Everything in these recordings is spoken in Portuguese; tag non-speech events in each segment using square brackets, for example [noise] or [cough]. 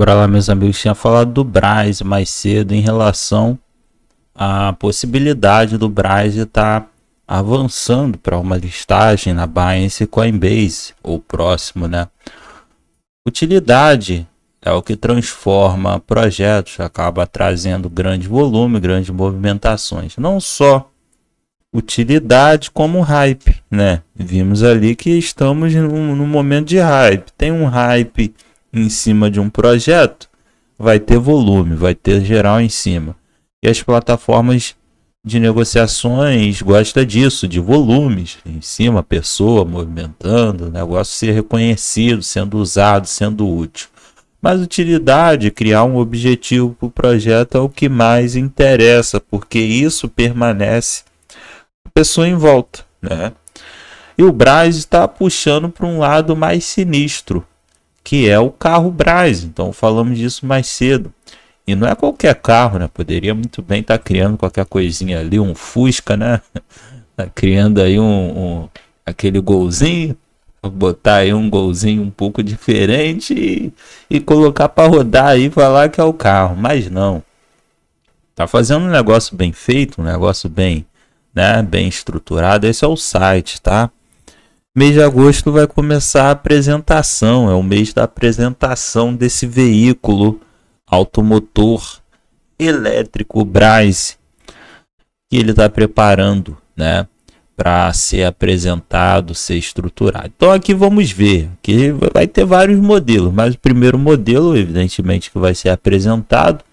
Bora lá, meus amigos. Tinha falado do Braz mais cedo em relação à possibilidade do Braz estar tá avançando para uma listagem na Binance Coinbase ou próximo, né? Utilidade é o que transforma projetos, acaba trazendo grande volume, grandes movimentações. Não só utilidade como hype, né? Vimos ali que estamos num, num momento de hype. Tem um hype em cima de um projeto, vai ter volume, vai ter geral em cima. E as plataformas de negociações gostam disso, de volumes em cima, pessoa movimentando, o negócio ser reconhecido, sendo usado, sendo útil. Mas utilidade, criar um objetivo para o projeto é o que mais interessa, porque isso permanece a pessoa em volta, né? E o Braz está puxando para um lado mais sinistro, que é o carro Braz. Então falamos disso mais cedo. E não é qualquer carro, né? Poderia muito bem estar tá criando qualquer coisinha ali, um Fusca, né? [laughs] Tá criando aí um, um aquele golzinho, botar aí um golzinho um pouco diferente e, e colocar para rodar aí, falar que é o carro, mas não. Tá fazendo um negócio bem feito, um negócio bem, né, bem estruturado. Esse é o site, tá? mês de agosto vai começar a apresentação, é o mês da apresentação desse veículo automotor elétrico Braz que ele está preparando, né, para ser apresentado, ser estruturado. Então aqui vamos ver, que vai ter vários modelos, mas o primeiro modelo, evidentemente, que vai ser apresentado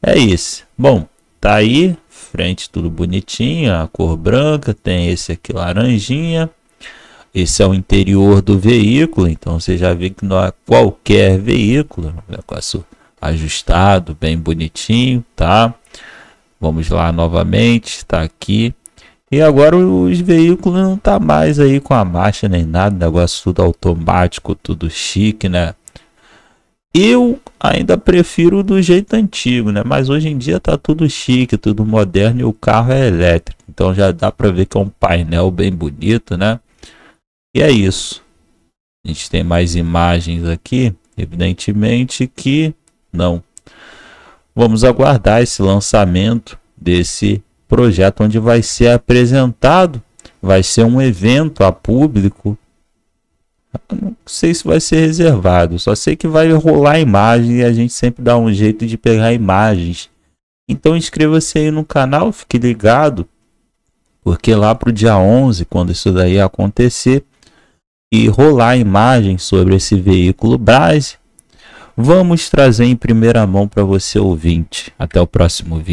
é esse. Bom, tá aí, frente tudo bonitinho, a cor branca, tem esse aqui laranjinha. Esse é o interior do veículo, então você já vê que não é qualquer veículo, negócio ajustado, bem bonitinho, tá? Vamos lá novamente, está aqui. E agora os veículos não tá mais aí com a marcha nem nada, negócio tudo automático, tudo chique, né? Eu ainda prefiro do jeito antigo, né? Mas hoje em dia tá tudo chique, tudo moderno e o carro é elétrico. Então já dá para ver que é um painel bem bonito, né? E é isso. A gente tem mais imagens aqui, evidentemente que não. Vamos aguardar esse lançamento desse projeto onde vai ser apresentado, vai ser um evento a público. não sei se vai ser reservado, só sei que vai rolar imagem e a gente sempre dá um jeito de pegar imagens. Então inscreva-se aí no canal, fique ligado, porque lá para o dia 11, quando isso daí acontecer, e rolar imagens sobre esse veículo Brase, vamos trazer em primeira mão para você ouvinte. Até o próximo vídeo.